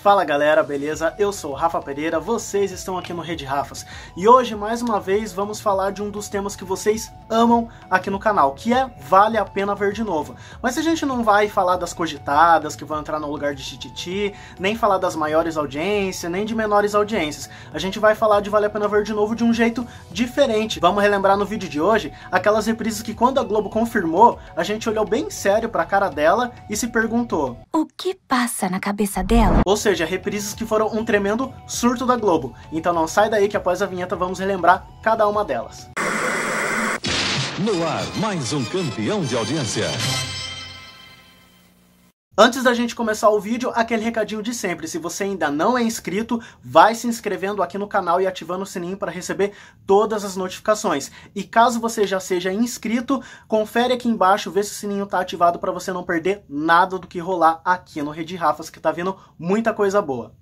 Fala galera, beleza? Eu sou Rafa Pereira, vocês estão aqui no Rede Rafas e hoje mais uma vez vamos falar de um dos temas que vocês amam aqui no canal, que é Vale a Pena Ver de Novo. Mas a gente não vai falar das cogitadas que vão entrar no lugar de Tititi, nem falar das maiores audiências, nem de menores audiências. A gente vai falar de Vale a Pena Ver de Novo de um jeito diferente. Vamos relembrar no vídeo de hoje aquelas reprises que quando a Globo confirmou, a gente olhou bem sério pra cara dela e se perguntou: O que passa na cabeça dela? Ou seja, seja, reprises que foram um tremendo surto da Globo. Então não sai daí que após a vinheta vamos relembrar cada uma delas. No ar, mais um campeão de audiência. Antes da gente começar o vídeo, aquele recadinho de sempre. Se você ainda não é inscrito, vai se inscrevendo aqui no canal e ativando o sininho para receber todas as notificações. E caso você já seja inscrito, confere aqui embaixo, vê se o sininho está ativado para você não perder nada do que rolar aqui no Rede Rafas, que está vindo muita coisa boa.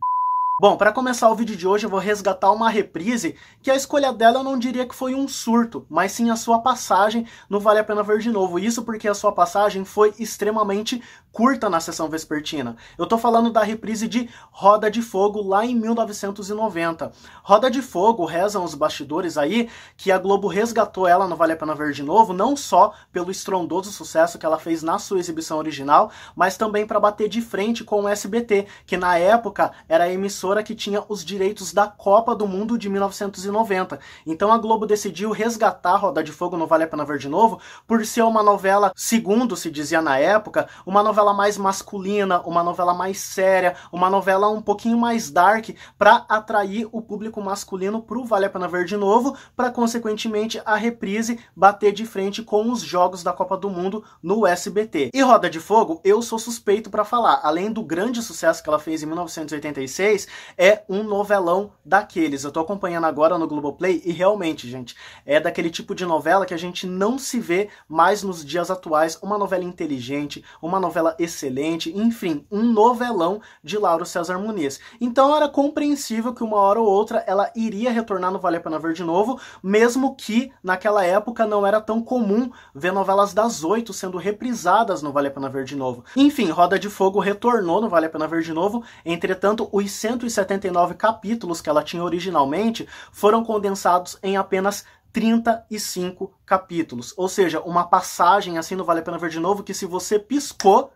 Bom, para começar o vídeo de hoje eu vou resgatar uma reprise que a escolha dela eu não diria que foi um surto, mas sim a sua passagem não Vale a Pena Ver de Novo. Isso porque a sua passagem foi extremamente curta na sessão vespertina. Eu tô falando da reprise de Roda de Fogo lá em 1990. Roda de Fogo, rezam os bastidores aí, que a Globo resgatou ela no Vale a Pena Ver de Novo, não só pelo estrondoso sucesso que ela fez na sua exibição original, mas também para bater de frente com o SBT, que na época era a emissora emissora que tinha os direitos da Copa do Mundo de 1990. Então a Globo decidiu resgatar Roda de Fogo no Vale a Pena Ver de Novo por ser uma novela, segundo se dizia na época, uma novela mais masculina, uma novela mais séria, uma novela um pouquinho mais dark para atrair o público masculino pro Vale a Pena Ver de Novo, para consequentemente a reprise bater de frente com os jogos da Copa do Mundo no SBT. E Roda de Fogo, eu sou suspeito para falar, além do grande sucesso que ela fez em 1986, é um novelão daqueles. Eu tô acompanhando agora no Globoplay e realmente, gente, é daquele tipo de novela que a gente não se vê mais nos dias atuais. Uma novela inteligente, uma novela excelente, enfim, um novelão de Lauro César Muniz. Então era compreensível que uma hora ou outra ela iria retornar no Vale a Pena Ver de novo, mesmo que naquela época não era tão comum ver novelas das oito sendo reprisadas no Vale a Pena Ver de novo. Enfim, Roda de Fogo retornou no Vale a Pena Ver de novo, entretanto, os 100 179 capítulos que ela tinha originalmente foram condensados em apenas 35 capítulos. Ou seja, uma passagem assim não Vale a Pena Ver de Novo que se você piscou,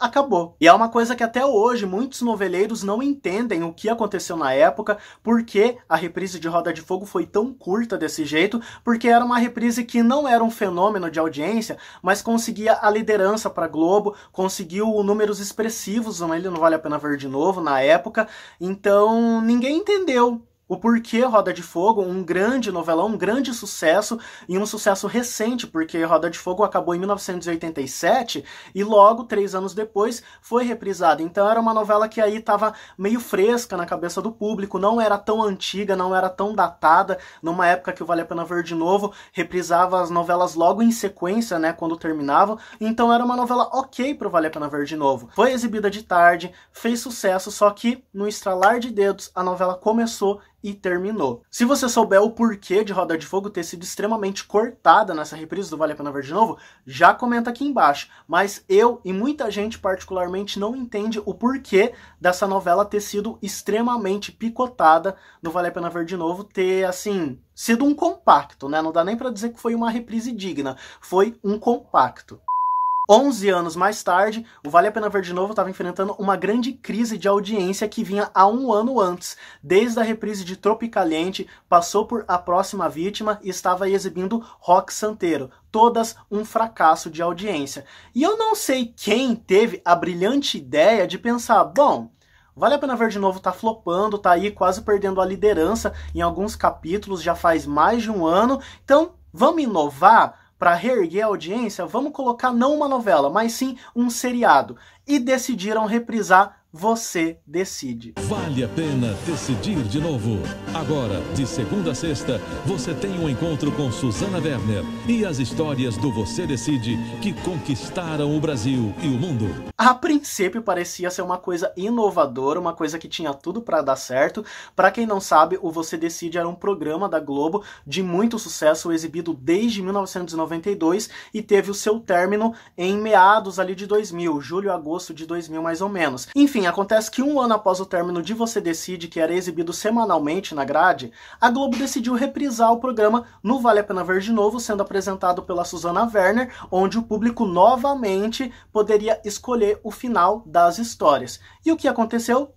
acabou. E é uma coisa que até hoje muitos noveleiros não entendem o que aconteceu na época, porque a reprise de Roda de Fogo foi tão curta desse jeito, porque era uma reprise que não era um fenômeno de audiência, mas conseguia a liderança para Globo, conseguiu números expressivos, é? ele não vale a pena ver de novo na época, então ninguém entendeu o porquê Roda de Fogo, um grande novelão, um grande sucesso e um sucesso recente, porque Roda de Fogo acabou em 1987 e logo, três anos depois, foi reprisado. Então era uma novela que aí estava meio fresca na cabeça do público, não era tão antiga, não era tão datada, numa época que Vale a Pena Ver de Novo reprisava as novelas logo em sequência, né, quando terminavam. Então era uma novela ok pro Vale a Pena Ver de Novo. Foi exibida de tarde, fez sucesso, só que no estralar de dedos a novela começou e terminou. Se você souber o porquê de Roda de Fogo ter sido extremamente cortada nessa reprise do Vale a Pena Ver de Novo, já comenta aqui embaixo. Mas eu e muita gente particularmente não entende o porquê dessa novela ter sido extremamente picotada no Vale a Pena Ver de Novo, ter, assim, sido um compacto, né? Não dá nem para dizer que foi uma reprise digna, foi um compacto. 11 anos mais tarde, o Vale a Pena Ver de Novo estava enfrentando uma grande crise de audiência que vinha há um ano antes. Desde a reprise de Tropicaliente, passou por A Próxima Vítima e estava exibindo Rock Santeiro. Todas um fracasso de audiência. E eu não sei quem teve a brilhante ideia de pensar, bom, Vale a pena ver de novo, tá flopando, tá aí quase perdendo a liderança em alguns capítulos, já faz mais de um ano. Então, vamos inovar? para reerguer a audiência, vamos colocar não uma novela, mas sim um seriado. E decidiram reprisar você decide. Vale a pena decidir de novo. Agora, de segunda a sexta, você tem um encontro com Suzana Werner e as histórias do Você Decide que conquistaram o Brasil e o mundo. A princípio parecia ser uma coisa inovadora, uma coisa que tinha tudo para dar certo. Para quem não sabe, o Você Decide era um programa da Globo de muito sucesso, exibido desde 1992 e teve o seu término em meados ali de 2000, julho agosto de 2000 mais ou menos. Enfim, enfim, acontece que um ano após o término de Você Decide, que era exibido semanalmente na grade, a Globo decidiu reprisar o programa no Vale a Pena Ver de Novo, sendo apresentado pela Susana Werner, onde o público novamente poderia escolher o final das histórias. E o que aconteceu?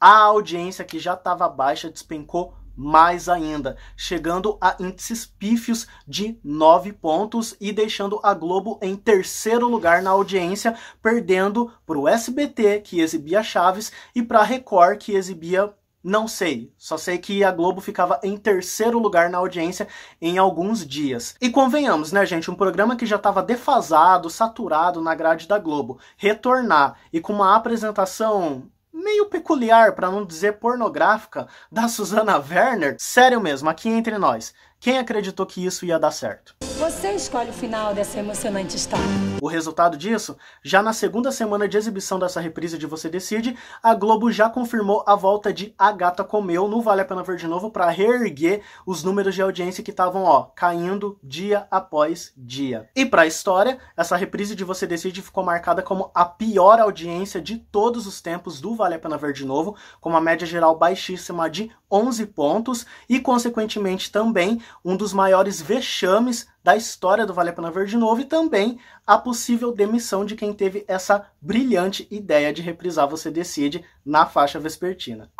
A audiência que já estava baixa despencou mais ainda, chegando a índices pífios de 9 pontos e deixando a Globo em terceiro lugar na audiência, perdendo para o SBT, que exibia Chaves, e para a Record, que exibia não sei, só sei que a Globo ficava em terceiro lugar na audiência em alguns dias. E convenhamos, né, gente? Um programa que já estava defasado, saturado na grade da Globo, retornar e com uma apresentação meio peculiar, para não dizer pornográfica, da Susana Werner? Sério mesmo, aqui entre nós. Quem acreditou que isso ia dar certo? Você escolhe o final dessa emocionante história. O resultado disso? Já na segunda semana de exibição dessa reprise de Você Decide, a Globo já confirmou a volta de A Gata Comeu no Vale a Pena Ver de Novo para reerguer os números de audiência que estavam, ó, caindo dia após dia. E para a história, essa reprise de Você Decide ficou marcada como a pior audiência de todos os tempos do Vale a Pena Ver de Novo, com uma média geral baixíssima de 11 pontos e, consequentemente, também um dos maiores vexames da história do Vale a Pena Ver de Novo e também a possível demissão de quem teve essa brilhante ideia de reprisar Você Decide na faixa vespertina.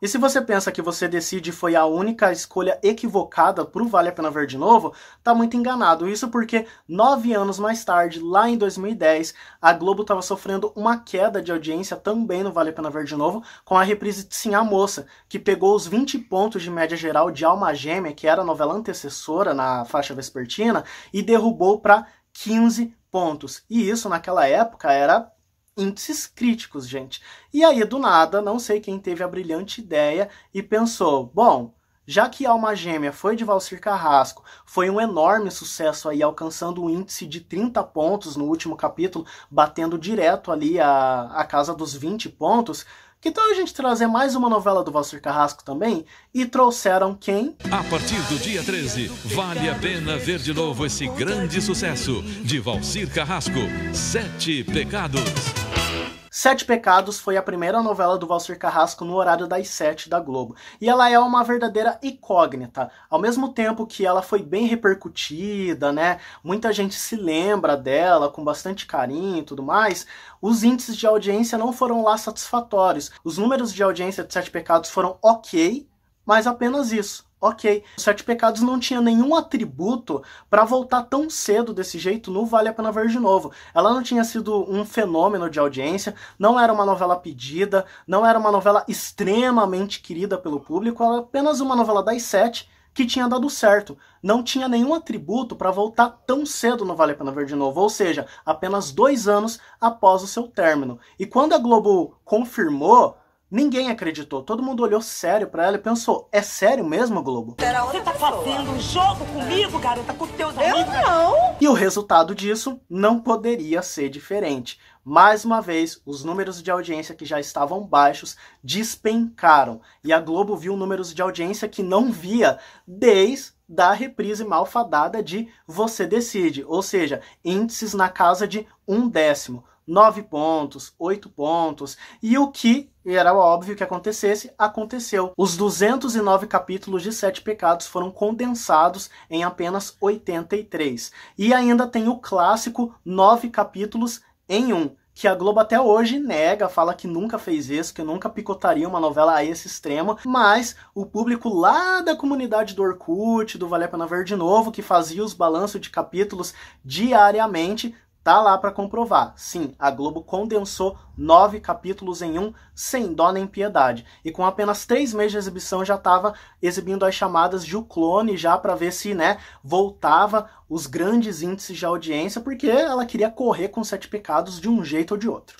E se você pensa que você decide foi a única escolha equivocada para o Vale a Pena Ver de Novo, tá muito enganado. Isso porque nove anos mais tarde, lá em 2010, a Globo estava sofrendo uma queda de audiência também no Vale a Pena Ver de Novo, com a reprise de Sim a Moça, que pegou os 20 pontos de média geral de Alma Gêmea, que era a novela antecessora na faixa vespertina, e derrubou para 15 pontos. E isso naquela época era índices críticos, gente. E aí, do nada, não sei quem teve a brilhante ideia e pensou: bom, já que Alma Gêmea foi de Valcir Carrasco, foi um enorme sucesso aí, alcançando um índice de 30 pontos no último capítulo, batendo direto ali a, a casa dos 20 pontos. Que tal a gente trazer mais uma novela do Valcir Carrasco também? E trouxeram quem? A partir do dia 13, vale a pena ver de novo esse grande sucesso de Valcir Carrasco, Sete Pecados. Sete Pecados foi a primeira novela do Valsir Carrasco no horário das sete da Globo, e ela é uma verdadeira incógnita. Ao mesmo tempo que ela foi bem repercutida, né? Muita gente se lembra dela com bastante carinho e tudo mais. Os índices de audiência não foram lá satisfatórios. Os números de audiência de Sete Pecados foram ok, mas apenas isso. Ok, os Sete Pecados não tinha nenhum atributo para voltar tão cedo desse jeito no Vale a Pena Ver de Novo. Ela não tinha sido um fenômeno de audiência, não era uma novela pedida, não era uma novela extremamente querida pelo público, era apenas uma novela das sete que tinha dado certo. Não tinha nenhum atributo para voltar tão cedo no Vale a Pena Ver de Novo, ou seja, apenas dois anos após o seu término. E quando a Globo confirmou Ninguém acreditou, todo mundo olhou sério para ela e pensou: é sério mesmo, Globo? Você tá fazendo um jogo comigo, garota, com teus Eu amigos? não! E o resultado disso não poderia ser diferente. Mais uma vez, os números de audiência que já estavam baixos despencaram e a Globo viu números de audiência que não via desde da reprise malfadada de Você Decide, ou seja, índices na casa de um décimo. 9 pontos, 8 pontos, e o que era óbvio que acontecesse, aconteceu. Os 209 capítulos de Sete Pecados foram condensados em apenas 83. E ainda tem o clássico Nove Capítulos em Um, que a Globo até hoje nega, fala que nunca fez isso, que nunca picotaria uma novela a esse extremo, mas o público lá da comunidade do Orkut, do Vale a Pena Ver de Novo, que fazia os balanços de capítulos diariamente, Tá lá para comprovar. Sim, a Globo condensou nove capítulos em um, sem dó nem piedade. E com apenas três meses de exibição já estava exibindo as chamadas de o clone já para ver se, né, voltava os grandes índices de audiência, porque ela queria correr com sete pecados de um jeito ou de outro.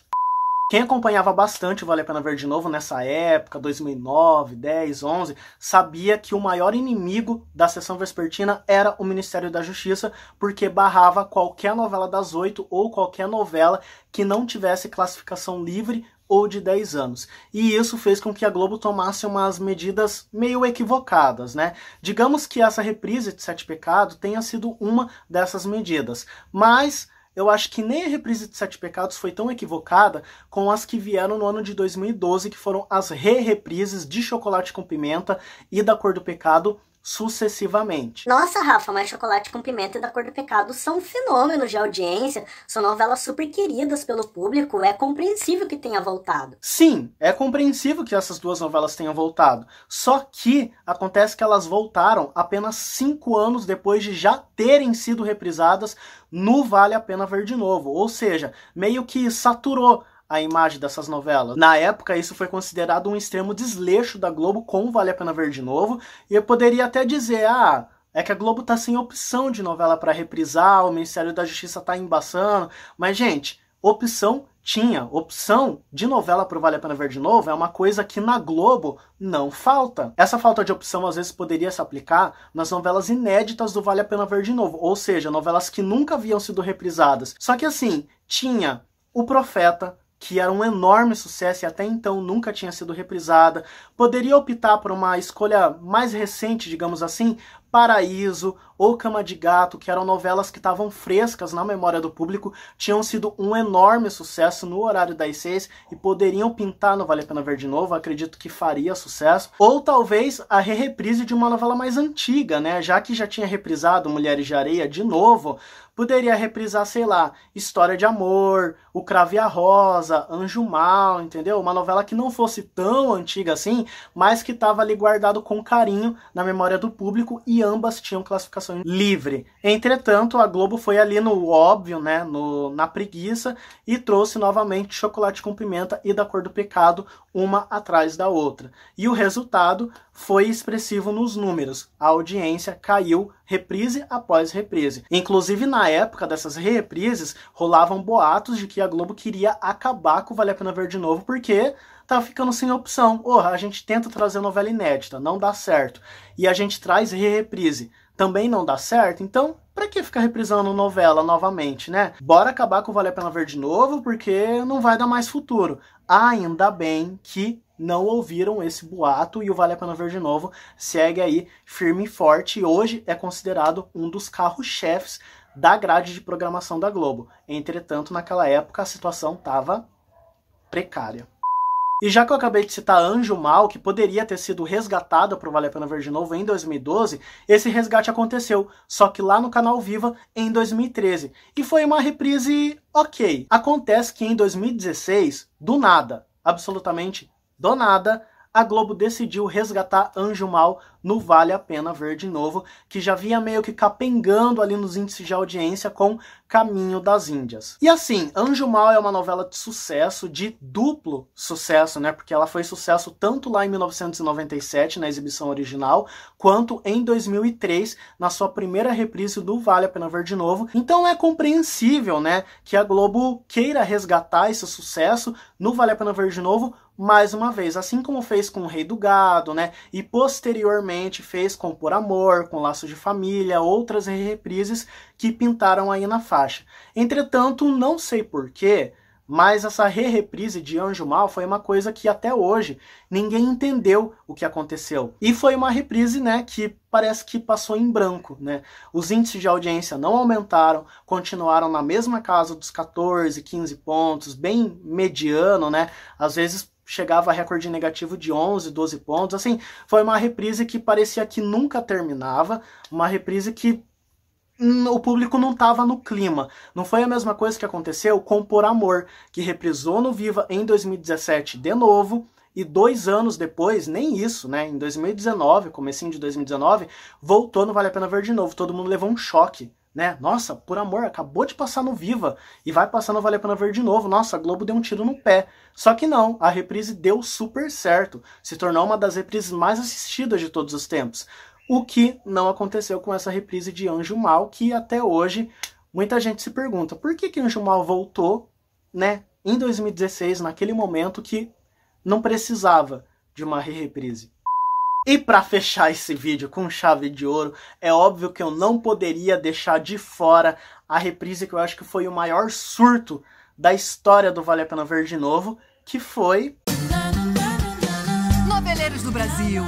Quem acompanhava bastante o Vale a Pena Ver de Novo nessa época, 2009, 10, 11, sabia que o maior inimigo da sessão vespertina era o Ministério da Justiça, porque barrava qualquer novela das oito ou qualquer novela que não tivesse classificação livre ou de 10 anos. E isso fez com que a Globo tomasse umas medidas meio equivocadas, né? Digamos que essa reprise de Sete Pecados tenha sido uma dessas medidas, mas eu acho que nem a reprise de Sete Pecados foi tão equivocada com as que vieram no ano de 2012, que foram as re-reprises de Chocolate com Pimenta e da Cor do Pecado sucessivamente. Nossa, Rafa, mas Chocolate com Pimenta e Da Cor do Pecado são fenômenos de audiência, são novelas super queridas pelo público, é compreensível que tenha voltado. Sim, é compreensível que essas duas novelas tenham voltado, só que acontece que elas voltaram apenas cinco anos depois de já terem sido reprisadas no Vale a Pena Ver de Novo, ou seja, meio que saturou a imagem dessas novelas. Na época, isso foi considerado um extremo desleixo da Globo com Vale a Pena Ver de Novo, e eu poderia até dizer, ah, é que a Globo tá sem opção de novela para reprisar, o Ministério da Justiça tá embaçando, mas gente, opção tinha opção de novela pro Vale a Pena Ver de Novo é uma coisa que na Globo não falta. Essa falta de opção às vezes poderia se aplicar nas novelas inéditas do Vale a Pena Ver de Novo, ou seja, novelas que nunca haviam sido reprisadas. Só que assim, tinha O Profeta, que era um enorme sucesso e até então nunca tinha sido reprisada, poderia optar por uma escolha mais recente, digamos assim, Paraíso ou Cama de Gato, que eram novelas que estavam frescas na memória do público, tinham sido um enorme sucesso no horário das seis e poderiam pintar no Vale a Pena Ver de novo, acredito que faria sucesso. Ou talvez a re-reprise de uma novela mais antiga, né? Já que já tinha reprisado Mulheres de Areia de novo, poderia reprisar, sei lá, História de Amor, O Crave a Rosa, Anjo Mal, entendeu? Uma novela que não fosse tão antiga assim, mas que estava ali guardado com carinho na memória do público e e ambas tinham classificação livre. Entretanto, a Globo foi ali no óbvio, né, no, na preguiça, e trouxe novamente Chocolate com Pimenta e Da Cor do Pecado, uma atrás da outra. E o resultado foi expressivo nos números. A audiência caiu reprise após reprise. Inclusive, na época dessas reprises, rolavam boatos de que a Globo queria acabar com o Vale a Pena Ver de Novo, porque tá ficando sem opção. Porra, a gente tenta trazer novela inédita, não dá certo. E a gente traz re-reprise, também não dá certo. Então, para que ficar reprisando novela novamente, né? Bora acabar com o Vale a Pena Ver de novo, porque não vai dar mais futuro. Ah, ainda bem que não ouviram esse boato e o Vale a Pena Ver de Novo segue aí firme e forte. E hoje é considerado um dos carros-chefes da grade de programação da Globo. Entretanto, naquela época a situação estava precária. E já que eu acabei de citar Anjo Mal, que poderia ter sido resgatada para o Vale a Pena Ver de Novo em 2012, esse resgate aconteceu, só que lá no Canal Viva em 2013. E foi uma reprise ok. Acontece que em 2016, do nada, absolutamente do nada, a Globo decidiu resgatar Anjo Mal no Vale a Pena Ver de novo, que já vinha meio que capengando ali nos índices de audiência com Caminho das Índias. E assim, Anjo Mal é uma novela de sucesso, de duplo sucesso, né? Porque ela foi sucesso tanto lá em 1997, na exibição original, quanto em 2003, na sua primeira reprise do Vale a Pena Ver de novo. Então é compreensível, né, que a Globo queira resgatar esse sucesso no Vale a Pena Ver de novo mais uma vez, assim como fez com o Rei do Gado, né? E posteriormente fez com Por Amor, com Laço de Família, outras reprises que pintaram aí na faixa. Entretanto, não sei porquê, mas essa re-reprise de Anjo Mal foi uma coisa que até hoje ninguém entendeu o que aconteceu. E foi uma reprise, né, que parece que passou em branco, né? Os índices de audiência não aumentaram, continuaram na mesma casa dos 14, 15 pontos, bem mediano, né? Às vezes chegava a recorde negativo de 11, 12 pontos. Assim, foi uma reprise que parecia que nunca terminava, uma reprise que o público não estava no clima. Não foi a mesma coisa que aconteceu com Por Amor, que reprisou no Viva em 2017 de novo, e dois anos depois, nem isso, né? Em 2019, comecinho de 2019, voltou no Vale a Pena Ver de novo. Todo mundo levou um choque né? Nossa, por amor, acabou de passar no Viva e vai passar no Vale a Pena Ver de novo. Nossa, a Globo deu um tiro no pé. Só que não, a reprise deu super certo, se tornou uma das reprises mais assistidas de todos os tempos. O que não aconteceu com essa reprise de Anjo Mal, que até hoje muita gente se pergunta por que, que Anjo Mal voltou, né? Em 2016, naquele momento que não precisava de uma re reprise. E para fechar esse vídeo com chave de ouro, é óbvio que eu não poderia deixar de fora a reprise que eu acho que foi o maior surto da história do Vale a Pena Ver de Novo, que foi... Noveleiros do Brasil,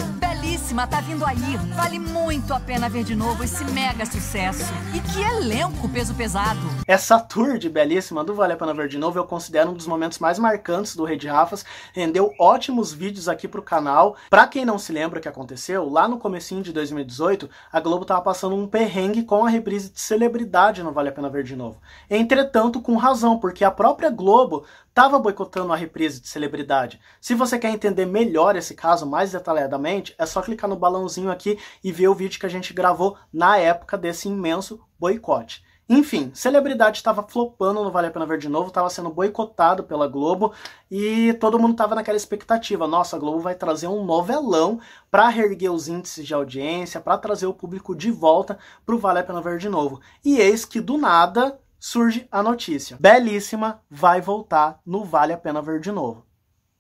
próxima tá vindo aí. Vale muito a pena ver de novo esse mega sucesso. E que elenco peso pesado. Essa tour de Belíssima do Vale a Pena Ver de Novo eu considero um dos momentos mais marcantes do Rede Rafas. Rendeu ótimos vídeos aqui pro canal. Pra quem não se lembra o que aconteceu, lá no comecinho de 2018, a Globo tava passando um perrengue com a reprise de celebridade no Vale a Pena Ver de Novo. Entretanto, com razão, porque a própria Globo estava boicotando a reprise de celebridade. Se você quer entender melhor esse caso mais detalhadamente, é só clicar no balãozinho aqui e ver o vídeo que a gente gravou na época desse imenso boicote. Enfim, celebridade estava flopando no Vale a Pena Ver de Novo, estava sendo boicotado pela Globo e todo mundo estava naquela expectativa. Nossa, a Globo vai trazer um novelão para reerguer os índices de audiência, para trazer o público de volta para o Vale a Pena Ver de Novo. E eis que do nada surge a notícia. Belíssima vai voltar no Vale a Pena Ver de novo.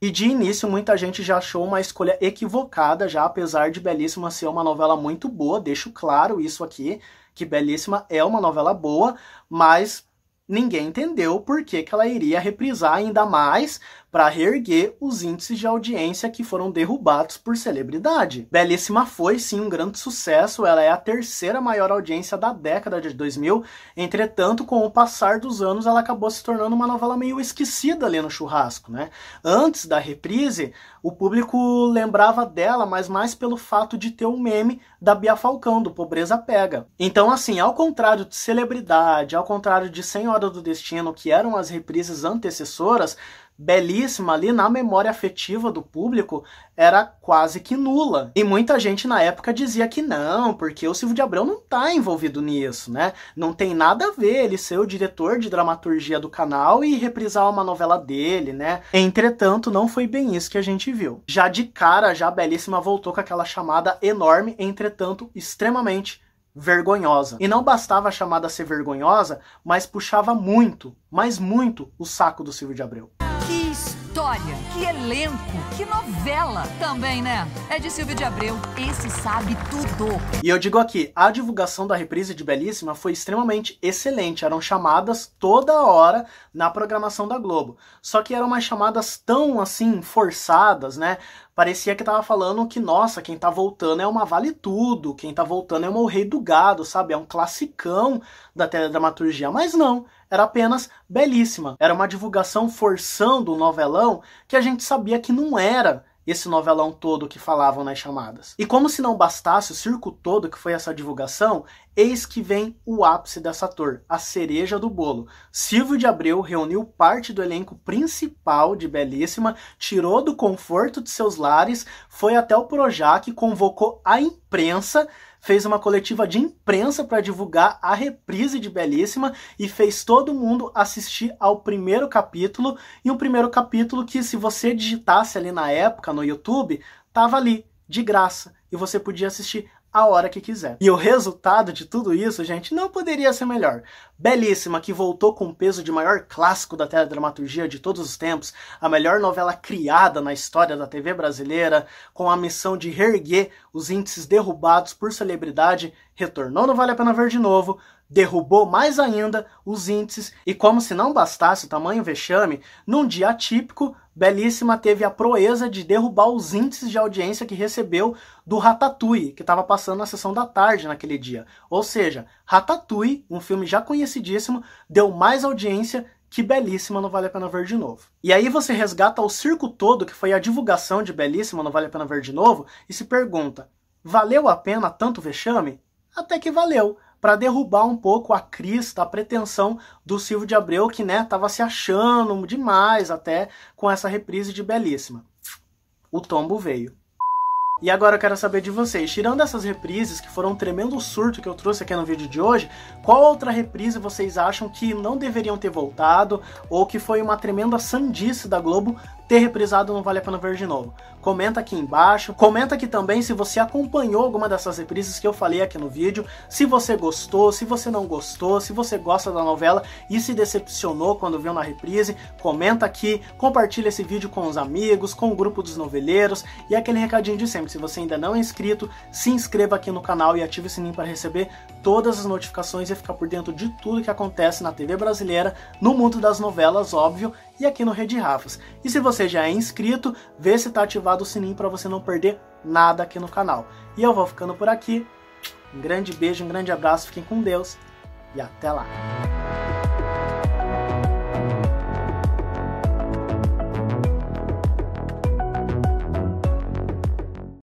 E de início muita gente já achou uma escolha equivocada, já apesar de Belíssima ser uma novela muito boa, deixo claro isso aqui, que Belíssima é uma novela boa, mas ninguém entendeu por que, que ela iria reprisar ainda mais para reerguer os índices de audiência que foram derrubados por celebridade. Belíssima foi sim um grande sucesso, ela é a terceira maior audiência da década de 2000. Entretanto, com o passar dos anos, ela acabou se tornando uma novela meio esquecida ali no churrasco, né? Antes da reprise, o público lembrava dela, mas mais pelo fato de ter um meme da Bia Falcão, do Pobreza Pega. Então, assim, ao contrário de Celebridade, ao contrário de Senhora do Destino, que eram as reprises antecessoras, belíssima ali na memória afetiva do público era quase que nula. E muita gente na época dizia que não, porque o Silvio de Abreu não está envolvido nisso, né? Não tem nada a ver ele ser o diretor de dramaturgia do canal e reprisar uma novela dele, né? Entretanto, não foi bem isso que a gente viu. Já de cara, já a Belíssima voltou com aquela chamada enorme, entretanto, extremamente vergonhosa. E não bastava a chamada ser vergonhosa, mas puxava muito, mas muito o saco do Silvio de Abreu história. que elenco, que novela também, né? É de Silvio de Abreu, esse sabe tudo. E eu digo aqui, a divulgação da reprise de Belíssima foi extremamente excelente. Eram chamadas toda hora na programação da Globo. Só que eram umas chamadas tão assim forçadas, né? Parecia que tava falando que, nossa, quem tá voltando é uma vale tudo, quem tá voltando é uma o rei do gado, sabe? É um classicão da teledramaturgia. Mas não, era apenas belíssima. Era uma divulgação forçando o novelão que a gente sabia que não era esse novelão todo que falavam nas chamadas. E como se não bastasse o circo todo que foi essa divulgação, eis que vem o ápice dessa ator, a cereja do bolo. Silvio de Abreu reuniu parte do elenco principal de Belíssima, tirou do conforto de seus lares, foi até o Projac, convocou a imprensa fez uma coletiva de imprensa para divulgar a reprise de Belíssima e fez todo mundo assistir ao primeiro capítulo. E um primeiro capítulo que, se você digitasse ali na época no YouTube, tava ali, de graça, e você podia assistir a hora que quiser. E o resultado de tudo isso, gente, não poderia ser melhor. Belíssima, que voltou com o peso de maior clássico da teledramaturgia de todos os tempos, a melhor novela criada na história da TV brasileira, com a missão de reerguer os índices derrubados por celebridade, retornou no Vale a Pena Ver de novo, derrubou mais ainda os índices e, como se não bastasse o tamanho vexame, num dia atípico, Belíssima teve a proeza de derrubar os índices de audiência que recebeu do Ratatouille, que estava passando na sessão da tarde naquele dia. Ou seja, Ratatouille, um filme já conhecidíssimo, deu mais audiência que Belíssima não vale a pena ver de novo. E aí você resgata o circo todo que foi a divulgação de Belíssima não vale a pena ver de novo e se pergunta: valeu a pena tanto vexame? Até que valeu para derrubar um pouco a crista, a pretensão do Silvio de Abreu, que né, tava se achando demais até com essa reprise de Belíssima. O tombo veio. E agora eu quero saber de vocês, tirando essas reprises que foram um tremendo surto que eu trouxe aqui no vídeo de hoje, qual outra reprise vocês acham que não deveriam ter voltado ou que foi uma tremenda sandice da Globo ter reprisado não vale a pena ver de novo. Comenta aqui embaixo, comenta aqui também se você acompanhou alguma dessas reprises que eu falei aqui no vídeo, se você gostou, se você não gostou, se você gosta da novela e se decepcionou quando viu na reprise, comenta aqui, compartilha esse vídeo com os amigos, com o grupo dos noveleiros e aquele recadinho de sempre se você ainda não é inscrito, se inscreva aqui no canal e ative o sininho para receber todas as notificações e ficar por dentro de tudo que acontece na TV brasileira, no mundo das novelas, óbvio, e aqui no Rede Rafas. E se você já é inscrito, vê se está ativado o sininho para você não perder nada aqui no canal. E eu vou ficando por aqui. Um grande beijo, um grande abraço, fiquem com Deus e até lá!